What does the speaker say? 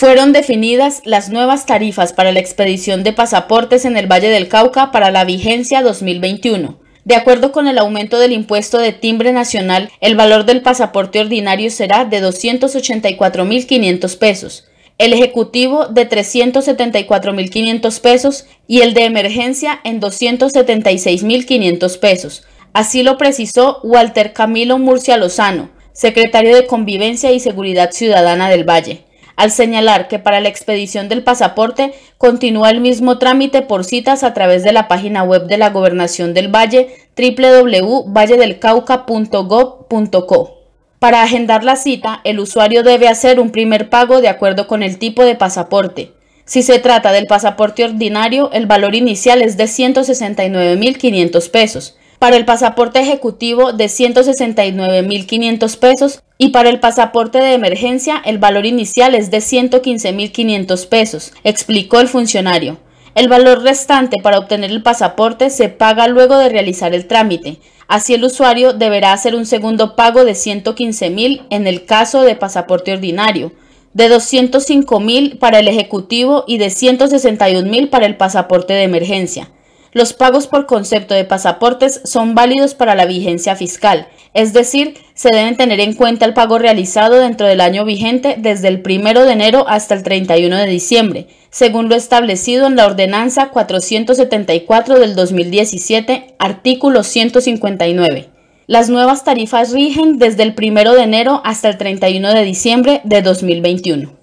fueron definidas las nuevas tarifas para la expedición de pasaportes en el Valle del Cauca para la vigencia 2021. De acuerdo con el aumento del impuesto de timbre nacional, el valor del pasaporte ordinario será de 284.500 pesos, el ejecutivo de 374.500 pesos y el de emergencia en 276.500 pesos. Así lo precisó Walter Camilo Murcia Lozano, secretario de Convivencia y Seguridad Ciudadana del Valle al señalar que para la expedición del pasaporte continúa el mismo trámite por citas a través de la página web de la Gobernación del Valle www.valledelcauca.gov.co. Para agendar la cita, el usuario debe hacer un primer pago de acuerdo con el tipo de pasaporte. Si se trata del pasaporte ordinario, el valor inicial es de 169.500 pesos para el pasaporte ejecutivo de 169.500 pesos y para el pasaporte de emergencia el valor inicial es de 115.500 pesos, explicó el funcionario. El valor restante para obtener el pasaporte se paga luego de realizar el trámite. Así el usuario deberá hacer un segundo pago de 115.000 en el caso de pasaporte ordinario, de 205.000 para el ejecutivo y de 161.000 para el pasaporte de emergencia. Los pagos por concepto de pasaportes son válidos para la vigencia fiscal, es decir, se deben tener en cuenta el pago realizado dentro del año vigente desde el 1 de enero hasta el 31 de diciembre, según lo establecido en la Ordenanza 474 del 2017, artículo 159. Las nuevas tarifas rigen desde el 1 de enero hasta el 31 de diciembre de 2021.